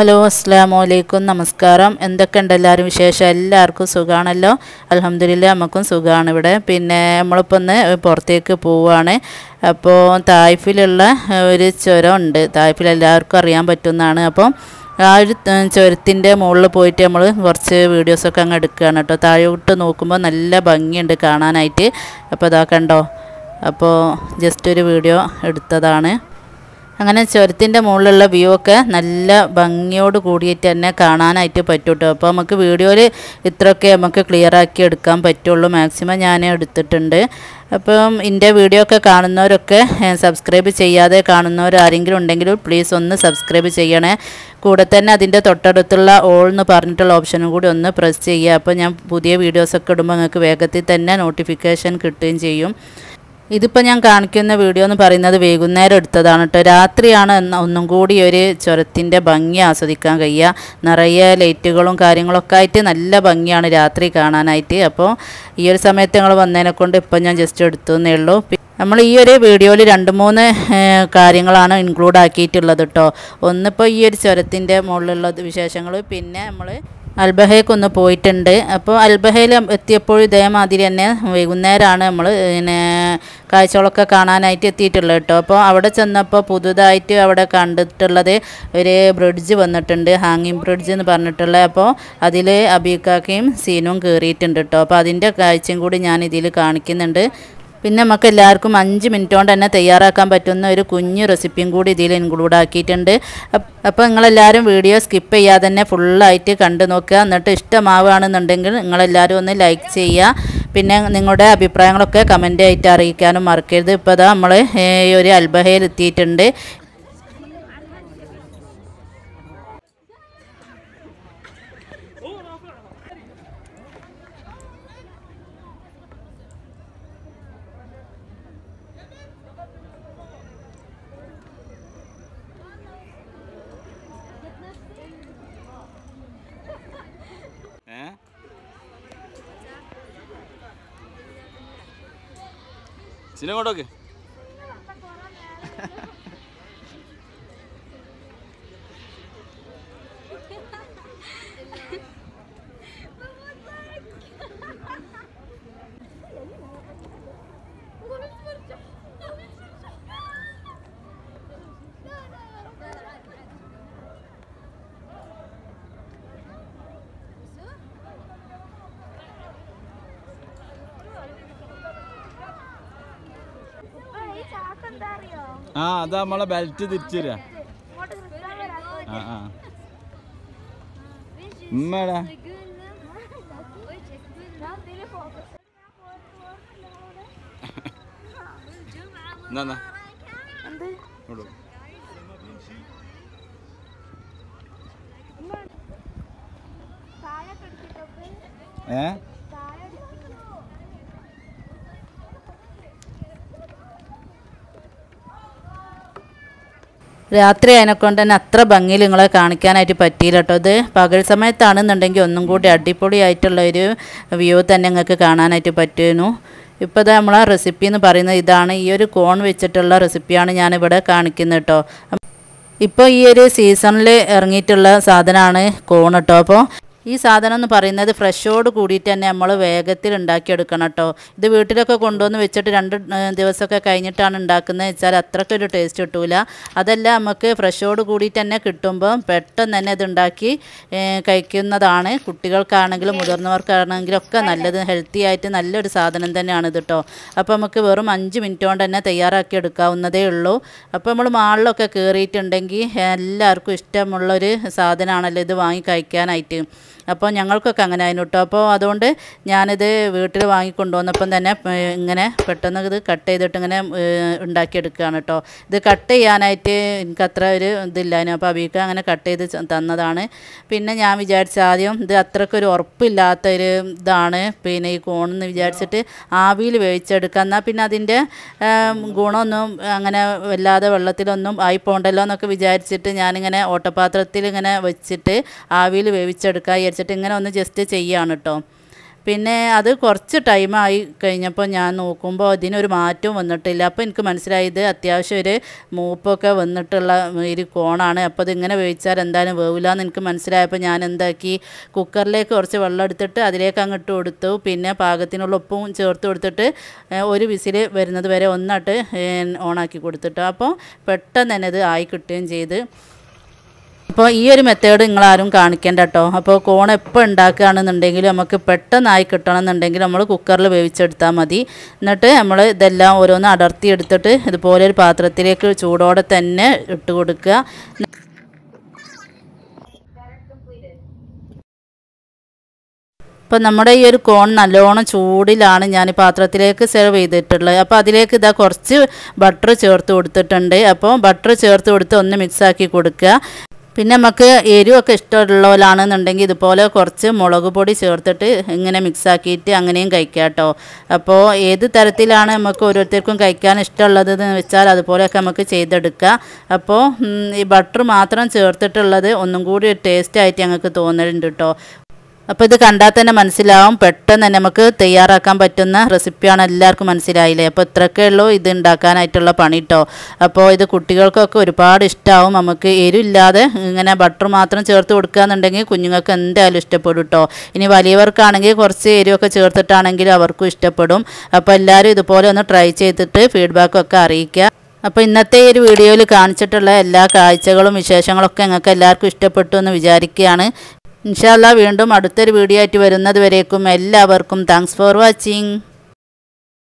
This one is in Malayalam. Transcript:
ഹലോ അസ്സാം വലൈക്കും നമസ്കാരം എന്തൊക്കെയുണ്ട് എല്ലാവരും വിശേഷം എല്ലാവർക്കും സുഖമാണല്ലോ അലഹമില്ല നമുക്കും സുഖമാണ് ഇവിടെ പിന്നെ നമ്മളിപ്പോൾ ഒന്ന് പുറത്തേക്ക് പോവുകയാണ് അപ്പോൾ തായ്ഫിലുള്ള ഒരു ചുരം ഉണ്ട് തായ്ഫിൽ എല്ലാവർക്കും അറിയാൻ പറ്റുന്നതാണ് അപ്പോൾ ആ ഒരു ചുരത്തിൻ്റെ മുകളിൽ പോയിട്ട് നമ്മൾ കുറച്ച് വീഡിയോസൊക്കെ അങ്ങ് എടുക്കുകയാണ് കേട്ടോ താഴോട്ട് നോക്കുമ്പോൾ നല്ല ഭംഗിയുണ്ട് കാണാനായിട്ട് അപ്പോൾ കണ്ടോ അപ്പോൾ ജസ്റ്റ് ഒരു വീഡിയോ എടുത്തതാണ് അങ്ങനെ ചുരത്തിൻ്റെ മുകളിലുള്ള വ്യൂ ഒക്കെ നല്ല ഭംഗിയോട് കൂടിയിട്ട് തന്നെ കാണാനായിട്ട് പറ്റും കേട്ടോ അപ്പോൾ നമുക്ക് വീഡിയോയിൽ ഇത്രയൊക്കെ നമുക്ക് ക്ലിയർ ആക്കി എടുക്കാൻ പറ്റുള്ളൂ മാക്സിമം ഞാൻ എടുത്തിട്ടുണ്ട് അപ്പം എൻ്റെ വീഡിയോ ഒക്കെ കാണുന്നവരൊക്കെ സബ്സ്ക്രൈബ് ചെയ്യാതെ കാണുന്നവർ ആരെങ്കിലും ഉണ്ടെങ്കിലും പ്ലീസ് ഒന്ന് സബ്സ്ക്രൈബ് ചെയ്യണേ കൂടെ തന്നെ അതിൻ്റെ തൊട്ടടുത്തുള്ള ഓൾ എന്ന് പറഞ്ഞിട്ടുള്ള ഓപ്ഷനും കൂടി ഒന്ന് പ്രസ് ചെയ്യുക അപ്പോൾ ഞാൻ പുതിയ വീഡിയോസൊക്കെ ഇടുമ്പോൾ നിങ്ങൾക്ക് വേഗത്തിൽ തന്നെ നോട്ടിഫിക്കേഷൻ കിട്ടുകയും ചെയ്യും ഇതിപ്പോൾ ഞാൻ കാണിക്കുന്ന വീഡിയോ എന്ന് പറയുന്നത് വൈകുന്നേരം എടുത്തതാണ് കേട്ടോ രാത്രിയാണ് ഒന്നും കൂടി ഒരു ചുരത്തിൻ്റെ ഭംഗി ആസ്വദിക്കാൻ കഴിയുക നിറയെ ലൈറ്റുകളും കാര്യങ്ങളൊക്കെ ആയിട്ട് നല്ല ഭംഗിയാണ് രാത്രി കാണാനായിട്ട് അപ്പോൾ ഈ ഒരു സമയത്ത് ഞങ്ങൾ വന്നതിനെ കൊണ്ട് ഇപ്പം ഞാൻ ജസ്റ്റ് എടുത്തു എന്നേ ഉള്ളൂ നമ്മൾ ഈ ഒരു വീഡിയോയിൽ രണ്ട് മൂന്ന് കാര്യങ്ങളാണ് ഇൻക്ലൂഡ് ആക്കിയിട്ടുള്ളത് കേട്ടോ ഒന്നിപ്പോൾ ഈ ഒരു സ്വരത്തിൻ്റെ മുകളിലുള്ള വിശേഷങ്ങൾ പിന്നെ നമ്മൾ അൽബഹയ്ക്ക് ഒന്ന് പോയിട്ടുണ്ട് അപ്പോൾ അൽബഹയിൽ എത്തിയപ്പോഴും ഇതേമാതിരി തന്നെ വൈകുന്നേരമാണ് നമ്മൾ പിന്നെ കാഴ്ചകളൊക്കെ കാണാനായിട്ട് എത്തിയിട്ടുള്ളത് കേട്ടോ അപ്പോൾ അവിടെ ചെന്നപ്പോൾ പുതുതായിട്ട് അവിടെ കണ്ടിട്ടുള്ളത് ഒരു ബ്രിഡ്ജ് വന്നിട്ടുണ്ട് ഹാങ്ങിങ് ബ്രിഡ്ജ് എന്ന് പറഞ്ഞിട്ടുള്ളത് അപ്പോൾ അതിൽ അബീക്കാക്കയും സീനും കയറിയിട്ടുണ്ട് കേട്ടോ അപ്പോൾ അതിൻ്റെ കാഴ്ചയും കൂടി ഞാൻ ഇതിൽ കാണിക്കുന്നുണ്ട് പിന്നെ നമുക്ക് എല്ലാവർക്കും അഞ്ച് മിനിറ്റ് കൊണ്ട് തന്നെ തയ്യാറാക്കാൻ പറ്റുന്ന ഒരു കുഞ്ഞു റെസിപ്പിയും കൂടി ഇതിൽ ഇൻക്ലൂഡ് ആക്കിയിട്ടുണ്ട് അപ്പോൾ നിങ്ങളെല്ലാവരും വീഡിയോ സ്കിപ്പ് ചെയ്യാതെ തന്നെ ഫുള്ളായിട്ട് കണ്ടു നോക്കുക എന്നിട്ട് ഇഷ്ടമാവുകയാണെന്നുണ്ടെങ്കിൽ നിങ്ങളെല്ലാവരും ഒന്ന് ലൈക്ക് ചെയ്യുക പിന്നെ നിങ്ങളുടെ അഭിപ്രായങ്ങളൊക്കെ കമൻ്റ് ആയിട്ട് അറിയിക്കാനും മറക്കരുത് ഇപ്പോൾ അതാ നമ്മൾ ഈ ഒരു അൽബഹയിൽ എത്തിയിട്ടുണ്ട് സിനിമ കൊണ്ടോക്ക് ആ അതാ നമ്മളെ ബെൽറ്റ് തിരിച്ചു തരാ ആ ഏ രാത്രി അതിനെക്കൊണ്ട് തന്നെ അത്ര ഭംഗിയിൽ നിങ്ങളെ കാണിക്കാനായിട്ട് പറ്റിയില്ല കേട്ടോ ഇത് പകൽ സമയത്താണെന്നുണ്ടെങ്കിൽ ഒന്നും കൂടി അടിപൊളിയായിട്ടുള്ള ഒരു വ്യൂ തന്നെ നിങ്ങൾക്ക് കാണാനായിട്ട് പറ്റുന്നു ഇപ്പോൾ ഇത് നമ്മളാ റെസിപ്പി എന്ന് പറയുന്നത് ഇതാണ് ഈ ഒരു കോൺ വെച്ചിട്ടുള്ള റെസിപ്പിയാണ് ഞാനിവിടെ കാണിക്കുന്നത് കേട്ടോ ഇപ്പോൾ ഈ ഒരു സീസണിൽ ഇറങ്ങിയിട്ടുള്ള സാധനമാണ് കോൺ കേട്ടോ അപ്പോൾ ഈ സാധനം എന്ന് പറയുന്നത് ഫ്രഷോട് കൂടിയിട്ട് തന്നെ നമ്മൾ വേഗത്തിൽ ഉണ്ടാക്കിയെടുക്കണം കേട്ടോ ഇത് വീട്ടിലൊക്കെ കൊണ്ടുവന്ന് വെച്ചിട്ട് രണ്ട് ദിവസമൊക്കെ കഴിഞ്ഞിട്ടാണ് ഉണ്ടാക്കുന്നത് വെച്ചാൽ അത്രക്കൊരു ടേസ്റ്റ് കിട്ടൂല അതല്ല നമുക്ക് ഫ്രഷോട് കൂടിയിട്ട് തന്നെ കിട്ടുമ്പം പെട്ടെന്ന് തന്നെ ഇത് ഉണ്ടാക്കി കഴിക്കുന്നതാണ് കുട്ടികൾക്കാണെങ്കിലും മുതിർന്നവർക്കാണെങ്കിലും ഒക്കെ നല്ലത് ഹെൽത്തി ആയിട്ട് നല്ലൊരു സാധനം തന്നെയാണ് ഇത് കേട്ടോ അപ്പോൾ നമുക്ക് വെറും അഞ്ച് മിനിറ്റ് കൊണ്ട് തന്നെ തയ്യാറാക്കി എടുക്കാവുന്നതേ ഉള്ളൂ അപ്പോൾ നമ്മൾ മാളിലൊക്കെ കയറിയിട്ടുണ്ടെങ്കിൽ എല്ലാവർക്കും ഇഷ്ടമുള്ളൊരു സാധനമാണല്ലോ ഇത് വാങ്ങി കഴിക്കാനായിട്ട് അപ്പോൾ ഞങ്ങൾക്കൊക്കെ അങ്ങനെ ആയിരുന്നു കേട്ടോ അപ്പോൾ അതുകൊണ്ട് ഞാനിത് വീട്ടിൽ വാങ്ങിക്കൊണ്ടുവന്നപ്പം തന്നെ ഇങ്ങനെ പെട്ടെന്ന് ഇത് കട്ട് ചെയ്തിട്ട് ഇങ്ങനെ ഉണ്ടാക്കിയെടുക്കുകയാണ് കേട്ടോ ഇത് കട്ട് ചെയ്യാനായിട്ട് എനിക്ക് അത്ര ഒരു ഇതില്ലായിരുന്നു അപ്പോൾ അവിക്ക് അങ്ങനെ കട്ട് ചെയ്ത് തന്നതാണ് പിന്നെ ഞാൻ വിചാരിച്ച ആദ്യം ഇത് അത്രക്കൊരു ഉറപ്പില്ലാത്ത ഒരു ഇതാണ് പിന്നെ ഈ കോണെന്ന് വിചാരിച്ചിട്ട് ആവിയിൽ വേവിച്ചെടുക്കുക എന്നാൽ പിന്നെ അതിൻ്റെ ഗുണമൊന്നും അങ്ങനെ വല്ലാതെ വെള്ളത്തിലൊന്നും ആയി പോകണ്ടല്ലോ എന്നൊക്കെ വിചാരിച്ചിട്ട് ഞാനിങ്ങനെ ഓട്ടപാത്രത്തിൽ ഇങ്ങനെ വെച്ചിട്ട് ആവിയിൽ വേവിച്ചെടുക്കുക വിചാരിച്ചു വെച്ചിട്ട് ഇങ്ങനെ ഒന്ന് ജസ്റ്റ് ചെയ്യാണ് കേട്ടോ പിന്നെ അത് കുറച്ച് ടൈമായി കഴിഞ്ഞപ്പോൾ ഞാൻ നോക്കുമ്പോൾ അതിനൊരു മാറ്റവും വന്നിട്ടില്ല അപ്പോൾ എനിക്ക് മനസ്സിലായത് അത്യാവശ്യം ഒരു മൂപ്പൊക്കെ വന്നിട്ടുള്ള ഒരു കോണാണ് അപ്പോൾ അതിങ്ങനെ വേവിച്ചാൽ എന്തായാലും വേവില്ല എന്ന് എനിക്ക് മനസ്സിലായപ്പോൾ ഞാൻ എന്താക്കി കുക്കറിലേക്ക് കുറച്ച് വെള്ളം എടുത്തിട്ട് അതിലേക്ക് അങ്ങോട്ട് കൊടുത്തു പിന്നെ പാകത്തിനുള്ള ഉപ്പും ചേർത്ത് കൊടുത്തിട്ട് ഒരു വിസിൽ വരുന്നത് വരെ ഒന്നായിട്ട് ഓണാക്കി കൊടുത്തിട്ടു അപ്പോൾ പെട്ടെന്ന് തന്നെ ഇത് ആയി കിട്ടുകയും ചെയ്ത് അപ്പോൾ ഈ ഒരു മെത്തേഡ് നിങ്ങളാരും കാണിക്കേണ്ട കേട്ടോ അപ്പോൾ കോൺ എപ്പോൾ ഉണ്ടാക്കുകയാണെന്നുണ്ടെങ്കിൽ നമുക്ക് പെട്ടെന്നായി എന്നുണ്ടെങ്കിൽ നമ്മൾ കുക്കറിൽ വേവിച്ചെടുത്താൽ മതി എന്നിട്ട് നമ്മൾ ഇതെല്ലാം ഓരോന്ന് അടർത്തി എടുത്തിട്ട് ഇതുപോലെ ഒരു പാത്രത്തിലേക്ക് ചൂടോടെ തന്നെ ഇട്ട് കൊടുക്കുക അപ്പോൾ നമ്മുടെ ഈ ഒരു കോൺ നല്ലോണം ചൂടിലാണ് ഞാൻ പാത്രത്തിലേക്ക് സെർവ് ചെയ്തിട്ടുള്ളത് അപ്പോൾ അതിലേക്ക് ഇതാ കുറച്ച് ബട്ടർ ചേർത്ത് കൊടുത്തിട്ടുണ്ട് അപ്പോൾ ബട്ടർ ചേർത്ത് കൊടുത്ത് ഒന്ന് മിക്സാക്കി കൊടുക്കുക പിന്നെ നമുക്ക് എരിവൊക്കെ ഇഷ്ടമുള്ളവരാണെന്നുണ്ടെങ്കിൽ ഇതുപോലെ കുറച്ച് മുളക് പൊടി ചേർത്തിട്ട് ഇങ്ങനെ മിക്സാക്കിയിട്ട് അങ്ങനെയും കഴിക്കാം കേട്ടോ അപ്പോൾ ഏത് തരത്തിലാണ് നമുക്ക് ഓരോരുത്തർക്കും കഴിക്കാൻ ഇഷ്ടമുള്ളത് എന്ന് വെച്ചാൽ അതുപോലെയൊക്കെ നമുക്ക് ചെയ്തെടുക്കാം അപ്പോൾ ഈ ബട്ടർ മാത്രം ചേർത്തിട്ടുള്ളത് ഒന്നും കൂടി ടേസ്റ്റ് ആയിട്ട് ഞങ്ങൾക്ക് തോന്നലുണ്ട് കേട്ടോ അപ്പോൾ ഇത് കണ്ടാൽ തന്നെ മനസ്സിലാവും പെട്ടെന്ന് തന്നെ നമുക്ക് തയ്യാറാക്കാൻ പറ്റുന്ന റെസിപ്പിയാണ് എല്ലാവർക്കും മനസ്സിലായില്ലേ അപ്പോൾ ഇത്രയൊക്കെ ഉള്ളൂ ഇത് ഉണ്ടാക്കാനായിട്ടുള്ള പണി കേട്ടോ അപ്പോൾ ഇത് കുട്ടികൾക്കൊക്കെ ഒരുപാട് ഇഷ്ടമാവും നമുക്ക് എരിവില്ലാതെ ഇങ്ങനെ ബട്ടർ മാത്രം ചേർത്ത് കൊടുക്കുകയെന്നുണ്ടെങ്കിൽ കുഞ്ഞുങ്ങൾക്ക് എന്തായാലും ഇഷ്ടപ്പെടും കേട്ടോ ഇനി വലിയവർക്കാണെങ്കിൽ കുറച്ച് എരിവൊക്കെ ചേർത്തിട്ടാണെങ്കിൽ അവർക്കും ഇഷ്ടപ്പെടും അപ്പോൾ എല്ലാവരും ഇതുപോലെ ഒന്ന് ട്രൈ ചെയ്തിട്ട് ഫീഡ്ബാക്കൊക്കെ അറിയിക്കുക അപ്പോൾ ഇന്നത്തെ ഈ ഒരു വീഡിയോയിൽ കാണിച്ചിട്ടുള്ള എല്ലാ കാഴ്ചകളും വിശേഷങ്ങളൊക്കെ നിങ്ങൾക്ക് എല്ലാവർക്കും ഇഷ്ടപ്പെട്ടു എന്ന് വിചാരിക്കുകയാണ് ഇൻഷാല്ല വീണ്ടും അടുത്തൊരു വീഡിയോ ആയിട്ട് വരുന്നത് വരേക്കും എല്ലാവർക്കും താങ്ക്സ് ഫോർ വാച്ചിങ്